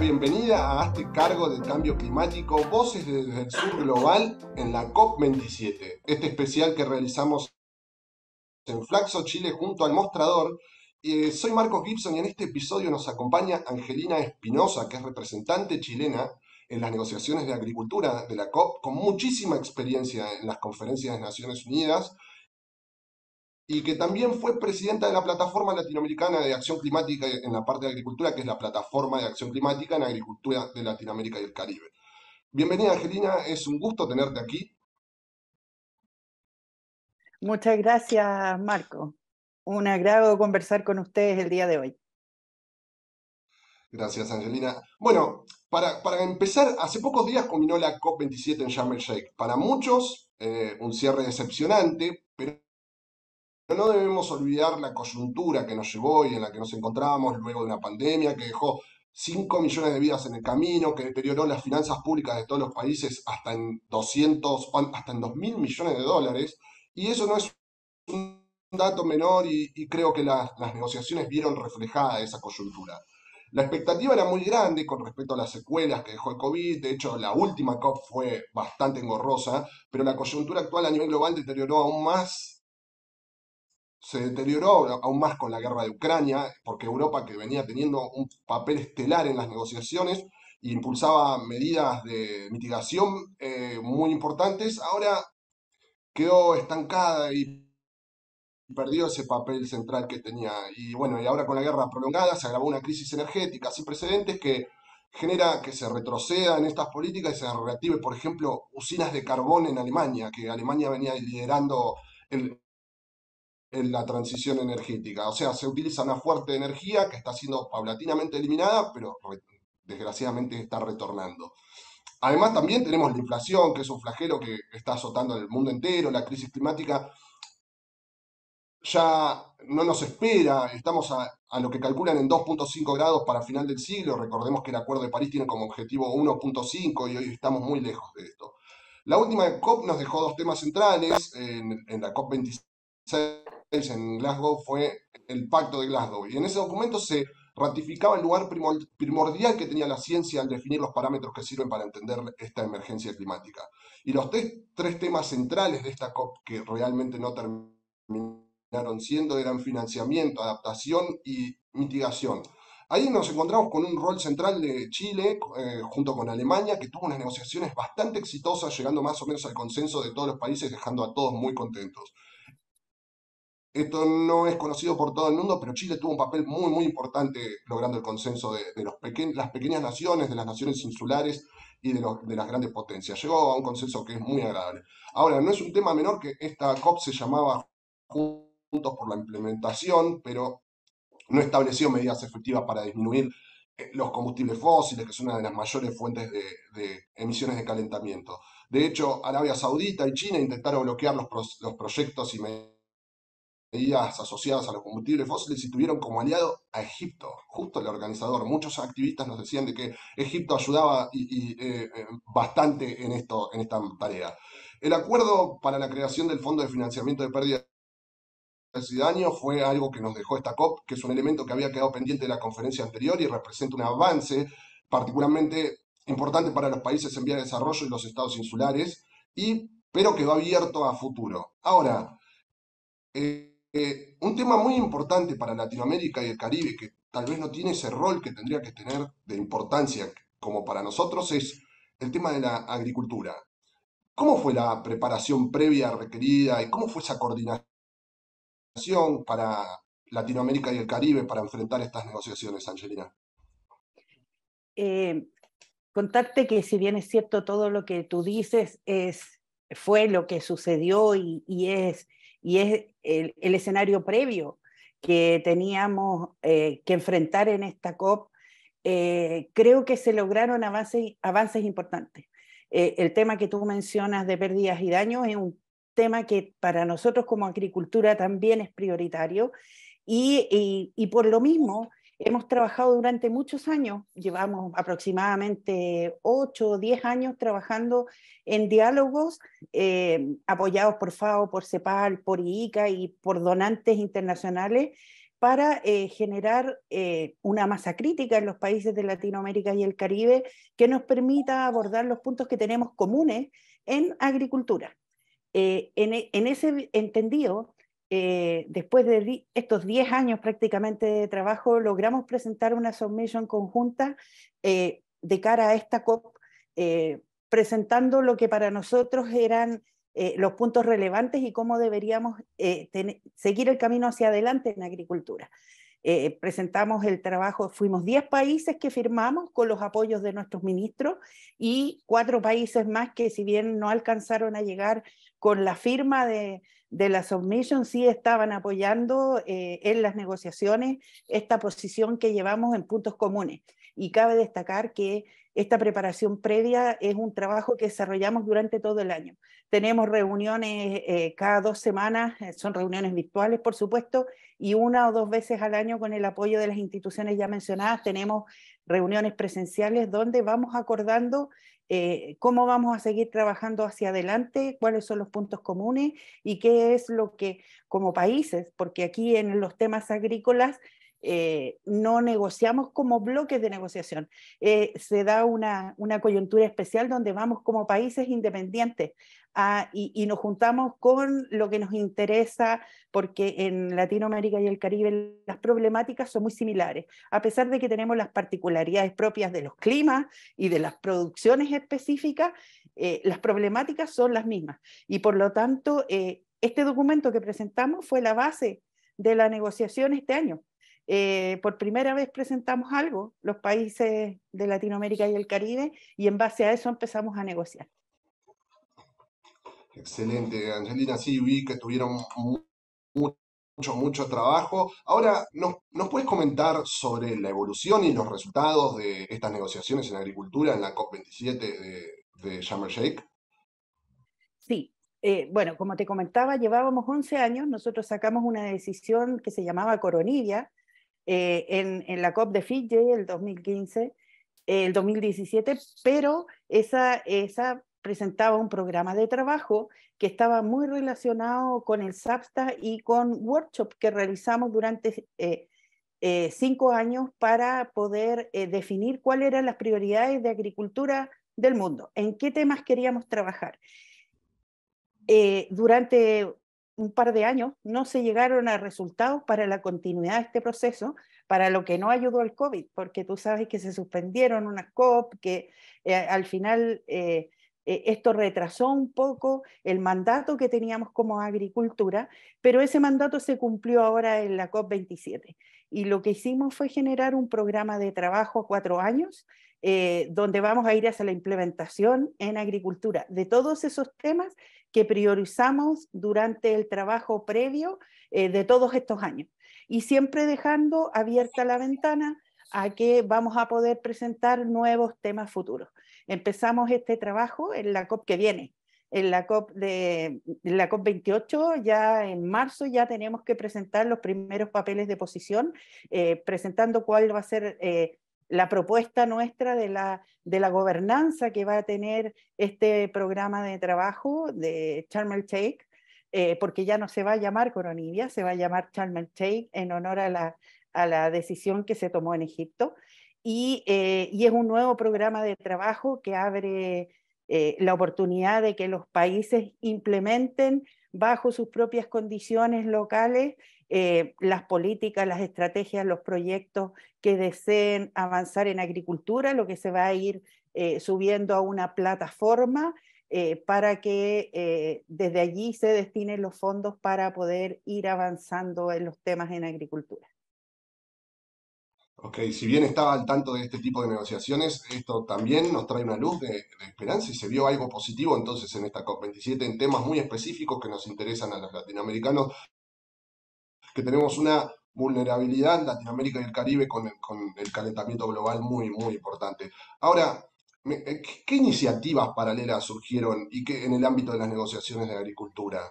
bienvenida a este cargo del cambio climático, voces desde el sur global en la COP27. Este especial que realizamos en Flaxo, Chile, junto al mostrador. Eh, soy Marcos Gibson y en este episodio nos acompaña Angelina Espinosa, que es representante chilena en las negociaciones de agricultura de la COP, con muchísima experiencia en las conferencias de Naciones Unidas y que también fue presidenta de la Plataforma Latinoamericana de Acción Climática en la parte de agricultura, que es la Plataforma de Acción Climática en Agricultura de Latinoamérica y el Caribe. Bienvenida, Angelina, es un gusto tenerte aquí. Muchas gracias, Marco. Un agrado conversar con ustedes el día de hoy. Gracias, Angelina. Bueno, para, para empezar, hace pocos días culminó la COP27 en Sharm el Sheikh. Para muchos, eh, un cierre decepcionante, pero pero No debemos olvidar la coyuntura que nos llevó y en la que nos encontramos luego de una pandemia que dejó 5 millones de vidas en el camino, que deterioró las finanzas públicas de todos los países hasta en 200, hasta en 2 mil millones de dólares. Y eso no es un dato menor y, creo que las negociaciones vieron reflejada esa coyuntura. La expectativa era muy grande con respecto a las secuelas que dejó el COVID, de hecho la última COP fue bastante engorrosa, pero la coyuntura actual a nivel global deterioró aún más se deterioró aún más con la guerra de Ucrania, porque Europa, que venía teniendo un papel estelar en las negociaciones, impulsaba medidas de mitigación eh, muy importantes, ahora quedó estancada y perdió ese papel central que tenía. Y bueno, y ahora con la guerra prolongada se agravó una crisis energética sin precedentes que genera que se retroceda en estas políticas y se reactive, por ejemplo, usinas de carbón en Alemania, que Alemania venía liderando el, en la transición energética. O sea, se utiliza una fuerte energía que está siendo paulatinamente eliminada, pero desgraciadamente está retornando. Además, también tenemos la inflación, que es un flagelo que está azotando el mundo entero, la crisis climática ya no nos espera, estamos a, lo que calculan en 2.5 grados para final del siglo, recordemos que el Acuerdo de París tiene como objetivo 1.5 y hoy estamos muy lejos de esto. La última COP nos dejó dos temas centrales, en la COP 26 en Glasgow fue el Pacto de Glasgow. Y en ese documento se ratificaba el lugar primordial que tenía la ciencia al definir los parámetros que sirven para entender esta emergencia climática. Y los tres temas centrales de esta COP que realmente no terminaron siendo eran financiamiento, adaptación y mitigación. Ahí nos encontramos con un rol central de Chile eh, junto con Alemania, que tuvo unas negociaciones bastante exitosas, llegando más o menos al consenso de todos los países, dejando a todos muy contentos. Esto no es conocido por todo el mundo, pero Chile tuvo un papel muy, muy importante logrando el consenso de, las pequeñas naciones, de las naciones insulares y de, las grandes potencias. Llegó a un consenso que es muy agradable. Ahora, no es un tema menor que esta COP se llamaba Juntos por la Implementación, pero no estableció medidas efectivas para disminuir eh, los combustibles fósiles, que son una de las mayores fuentes de, emisiones de calentamiento. De hecho, Arabia Saudita y China intentaron bloquear los, los proyectos y medidas medidas asociadas a los combustibles fósiles y tuvieron como aliado a Egipto, justo el organizador. Muchos activistas nos decían de que Egipto ayudaba eh, eh, bastante en, esto, en esta tarea. El acuerdo para la creación del Fondo de Financiamiento de Pérdidas y Daños fue algo que nos dejó esta COP, que es un elemento que había quedado pendiente de la conferencia anterior y representa un avance particularmente importante para los países en vía de desarrollo y los estados insulares, y, pero quedó abierto a futuro. Ahora, eh, eh, un tema muy importante para Latinoamérica y el Caribe, que tal vez no tiene ese rol que tendría que tener de importancia como para nosotros, es el tema de la agricultura. ¿Cómo fue la preparación previa requerida y cómo fue esa coordinación para Latinoamérica y el Caribe para enfrentar estas negociaciones, Angelina? Eh, contarte que si bien es cierto todo lo que tú dices es, fue lo que sucedió y es y es el, escenario previo que teníamos eh, que enfrentar en esta COP, eh, creo que se lograron avances, importantes. Eh, el tema que tú mencionas de pérdidas y daños es un tema que para nosotros como agricultura también es prioritario y por lo mismo Hemos trabajado durante muchos años, llevamos aproximadamente 8 o 10 años trabajando en diálogos eh, apoyados por FAO, por CEPAL, por IICA y por donantes internacionales para eh, generar eh, una masa crítica en los países de Latinoamérica y el Caribe que nos permita abordar los puntos que tenemos comunes en agricultura. en ese entendido, eh, después de estos 10 años prácticamente de trabajo, logramos presentar una submission conjunta eh, de cara a esta COP, eh, presentando lo que para nosotros eran los puntos relevantes y cómo deberíamos seguir el camino hacia adelante en agricultura. presentamos el trabajo, fuimos 10 países que firmamos con los apoyos de nuestros ministros y cuatro países más que si bien no alcanzaron a llegar con la firma de, la submission sí estaban apoyando eh, en las negociaciones esta posición que llevamos en puntos comunes. Y cabe destacar que esta preparación previa es un trabajo que desarrollamos durante todo el año. Tenemos reuniones eh, cada dos semanas, eh, son reuniones virtuales, por supuesto, y una o dos veces al año con el apoyo de las instituciones ya mencionadas, tenemos reuniones presenciales donde vamos acordando eh, cómo vamos a seguir trabajando hacia adelante, cuáles son los puntos comunes y qué es lo que como países, porque aquí en los temas agrícolas eh, no negociamos como bloques de negociación. Eh, se da una, coyuntura especial donde vamos como países independientes ah, y, nos juntamos con lo que nos interesa, porque en Latinoamérica y el Caribe las problemáticas son muy similares, a pesar de que tenemos las particularidades propias de los climas y de las producciones específicas, eh, las problemáticas son las mismas. Y por lo tanto, este documento que presentamos fue la base de la negociación este año eh, por primera vez presentamos algo, los países de Latinoamérica y el Caribe, y en base a eso empezamos a negociar. Excelente, Angelina, sí, vi que tuvieron mucho, mucho trabajo. Ahora, ¿nos, puedes comentar sobre la evolución y los resultados de estas negociaciones en agricultura en la COP27 de, de Sharm el Sí, eh, bueno, como te comentaba, llevábamos 11 años, nosotros sacamos una decisión que se llamaba Coronilla, eh, en, la COP de Fiji el 2015, el 2017, pero esa, esa presentaba un programa de trabajo que estaba muy relacionado con el SAPSTA y con workshops que realizamos durante eh, eh, cinco años para poder definir cuáles eran las prioridades de agricultura del mundo, en qué temas queríamos trabajar. durante un par de años no se llegaron a resultados para la continuidad de este proceso, para lo que no ayudó al COVID, porque tú sabes que se suspendieron unas COP, que eh, al final eh, eh, esto retrasó un poco el mandato que teníamos como agricultura, pero ese mandato se cumplió ahora en la COP27 y lo que hicimos fue generar un programa de trabajo a cuatro años eh, donde vamos a ir hacia la implementación en agricultura de todos esos temas que priorizamos durante el trabajo previo eh, de todos estos años. Y siempre dejando abierta la ventana a que vamos a poder presentar nuevos temas futuros. Empezamos este trabajo en la COP que viene, en la COP de la COP 28 ya en marzo ya tenemos que presentar los primeros papeles de posición eh, presentando cuál va a ser eh, la propuesta nuestra de la, de la gobernanza que va a tener este programa de trabajo de Charmer Take eh, porque ya no se va a llamar Coronivia, se va a llamar Charmer Take en honor a la, a la decisión que se tomó en Egipto. Y, y es un nuevo programa de trabajo que abre eh, la oportunidad de que los países implementen bajo sus propias condiciones locales eh, las políticas, las estrategias, los proyectos que deseen avanzar en agricultura, lo que se va a ir eh, subiendo a una plataforma para que desde allí se destinen los fondos para poder ir avanzando en los temas en agricultura. Ok, si bien estaba al tanto de este tipo de negociaciones, esto también nos trae una luz de, esperanza y se vio algo positivo entonces en esta COP27 en temas muy específicos que nos interesan a los latinoamericanos, que tenemos una vulnerabilidad en Latinoamérica y el Caribe con el, calentamiento global muy, muy importante. Ahora, eh, ¿qué iniciativas paralelas surgieron y qué, en el ámbito de las negociaciones de agricultura?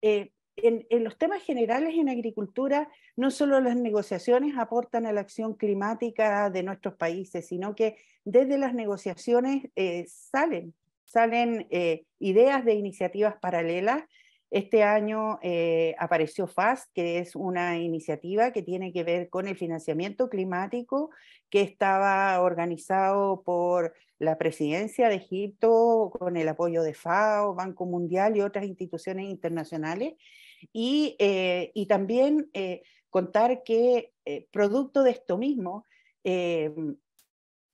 Eh, en, los temas generales en agricultura, no solo las negociaciones aportan a la acción climática de nuestros países, sino que desde las negociaciones eh, salen, salen eh, ideas de iniciativas paralelas. Este año eh, apareció FAS, que es una iniciativa que tiene que ver con el financiamiento climático, que estaba organizado por la presidencia de Egipto, con el apoyo de FAO, Banco Mundial y otras instituciones internacionales y, eh, y también eh, contar que eh, producto de esto mismo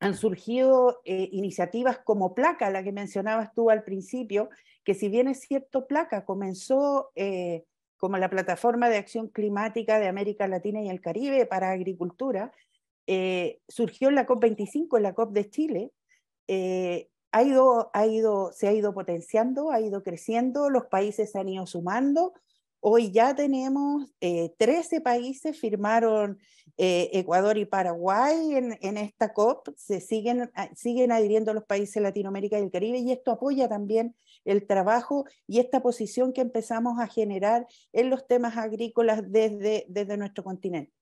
han surgido iniciativas como Placa, la que mencionabas tú al principio, que si bien es cierto, Placa comenzó como la plataforma de acción climática de América Latina y el Caribe para agricultura, surgió en la COP25, en la COP de Chile, ha ido, ha ido, se ha ido potenciando, ha ido creciendo, los países se han ido sumando Hoy ya tenemos 13 eh, países firmaron eh, Ecuador y Paraguay en, esta COP, se siguen, ah, siguen adhiriendo los países de Latinoamérica y el Caribe y esto apoya también el trabajo y esta posición que empezamos a generar en los temas agrícolas desde, desde nuestro continente.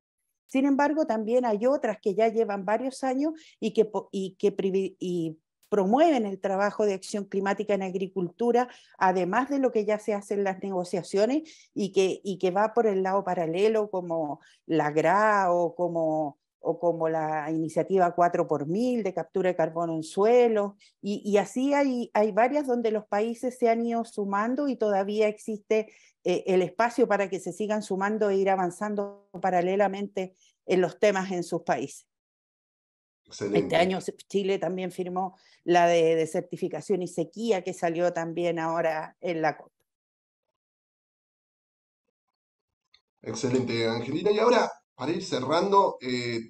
Sin embargo, también hay otras que ya llevan varios años y que, y que promueven el trabajo de acción climática en agricultura, además de lo que ya se hace en las negociaciones y que, y que va por el lado paralelo como la GRA o como, o como la iniciativa 4 por 1000 de captura de carbono en suelo, y, así hay, hay, varias donde los países se han ido sumando y todavía existe eh, el espacio para que se sigan sumando e ir avanzando paralelamente en los temas en sus países. Este año Chile también firmó la de, desertificación certificación y sequía que salió también ahora en la COP. Excelente, Angelina. Y ahora, para ir cerrando, eh,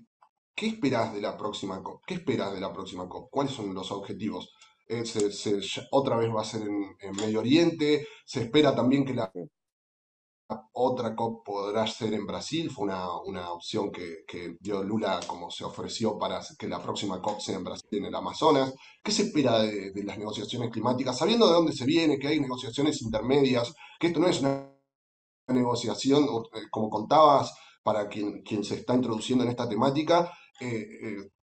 ¿qué esperás de la próxima COP? ¿Qué esperas de la próxima COP? ¿Cuáles son los objetivos? Eh, otra vez va a ser en, Medio Oriente. Se espera también que la otra COP podrá ser en Brasil, fue una, opción que, dio Lula como se ofreció para que la próxima COP sea en Brasil, en el Amazonas. ¿Qué se espera de, las negociaciones climáticas? Sabiendo de dónde se viene, que hay negociaciones intermedias, que esto no es una negociación, eh, como contabas, para quien, quien se está introduciendo en esta temática, eh,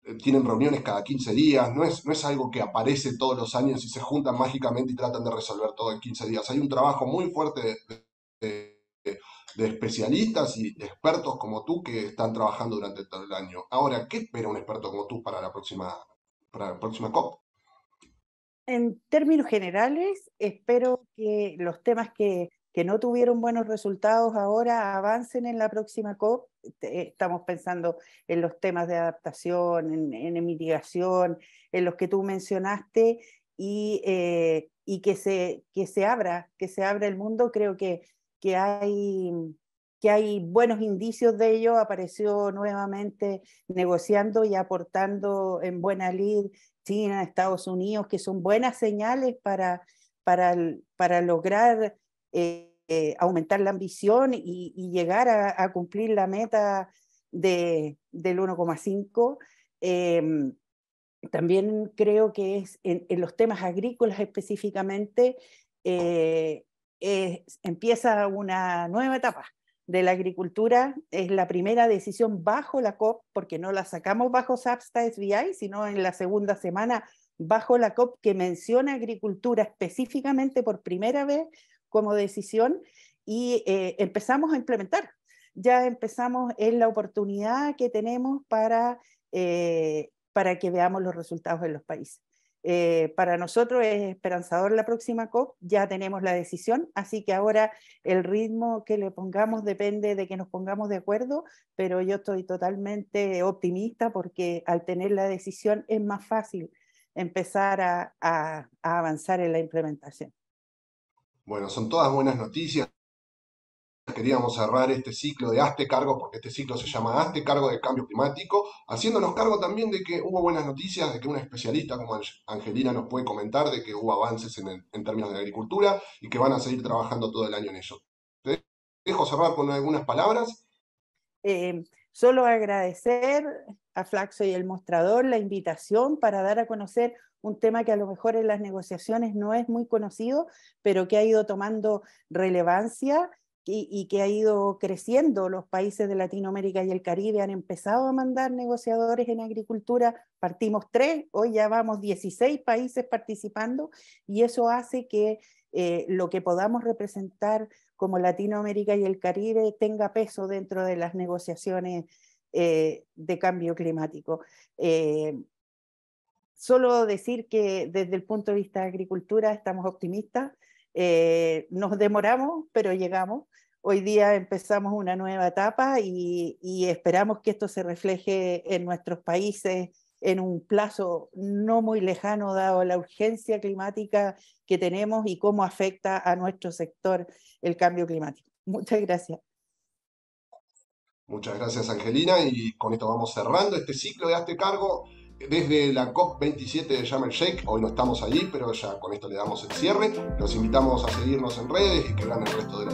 eh, tienen reuniones cada 15 días, no es, no es algo que aparece todos los años y se juntan mágicamente y tratan de resolver todo en 15 días. Hay un trabajo muy fuerte de de especialistas y de expertos como tú que están trabajando durante todo el año. Ahora, ¿qué espera un experto como tú para la próxima, para la próxima COP? En términos generales, espero que los temas que, que no tuvieron buenos resultados ahora avancen en la próxima COP. Estamos pensando en los temas de adaptación, en, en mitigación, en los que tú mencionaste, y, eh, y que, se, que se abra, que se abra el mundo. Creo que que hay, que hay buenos indicios de ello, apareció nuevamente negociando y aportando en buena lid China, Estados Unidos, que son buenas señales para, para, para lograr eh, eh, aumentar la ambición y, llegar a, cumplir la meta del 1,5. Em, también creo que es en, los temas agrícolas específicamente, eh, empieza una nueva etapa de la agricultura. Es la primera decisión bajo la COP, porque no la sacamos bajo SAPSTA SBI, sino en la segunda semana bajo la COP que menciona agricultura específicamente por primera vez como decisión y eh, empezamos a implementar. Ya empezamos en la oportunidad que tenemos para, eh, para que veamos los resultados en los países. Eh, para nosotros es esperanzador la próxima COP, ya tenemos la decisión, así que ahora el ritmo que le pongamos depende de que nos pongamos de acuerdo, pero yo estoy totalmente optimista porque al tener la decisión es más fácil empezar a avanzar en la implementación. Bueno, son todas buenas noticias, queríamos cerrar este ciclo de hazte cargo, porque este ciclo se llama hazte cargo de cambio climático, haciéndonos cargo también de que hubo buenas noticias, de que una especialista como Angelina nos puede comentar, de que hubo avances en, términos de agricultura y que van a seguir trabajando todo el año en ello. Te dejo cerrar con algunas palabras. Eh, solo agradecer a Flaxo y el mostrador la invitación para dar a conocer un tema que a lo mejor en las negociaciones no es muy conocido, pero que ha ido tomando relevancia y, que ha ido creciendo. Los países de Latinoamérica y el Caribe han empezado a mandar negociadores en agricultura. Partimos tres, hoy ya vamos 16 países participando y eso hace que eh, lo que podamos representar como Latinoamérica y el Caribe tenga peso dentro de las negociaciones eh, de cambio climático. Eh, solo decir que desde el punto de vista de agricultura estamos optimistas. Eh, nos demoramos, pero llegamos. Hoy día empezamos una nueva etapa y, esperamos que esto se refleje en nuestros países en un plazo no muy lejano, dado la urgencia climática que tenemos y cómo afecta a nuestro sector el cambio climático. Muchas gracias. Muchas gracias, Angelina. Y con esto vamos cerrando este ciclo de este Cargo desde la COP27 de Jammer el Hoy no estamos allí, pero ya con esto le damos el cierre. Los invitamos a seguirnos en redes y que vean el resto de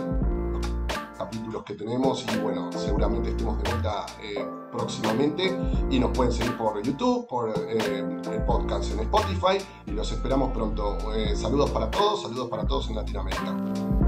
capítulos que tenemos y bueno, seguramente estemos de vuelta eh, próximamente y nos pueden seguir por YouTube, por eh, el podcast en Spotify y los esperamos pronto. Eh, saludos para todos, saludos para todos en Latinoamérica.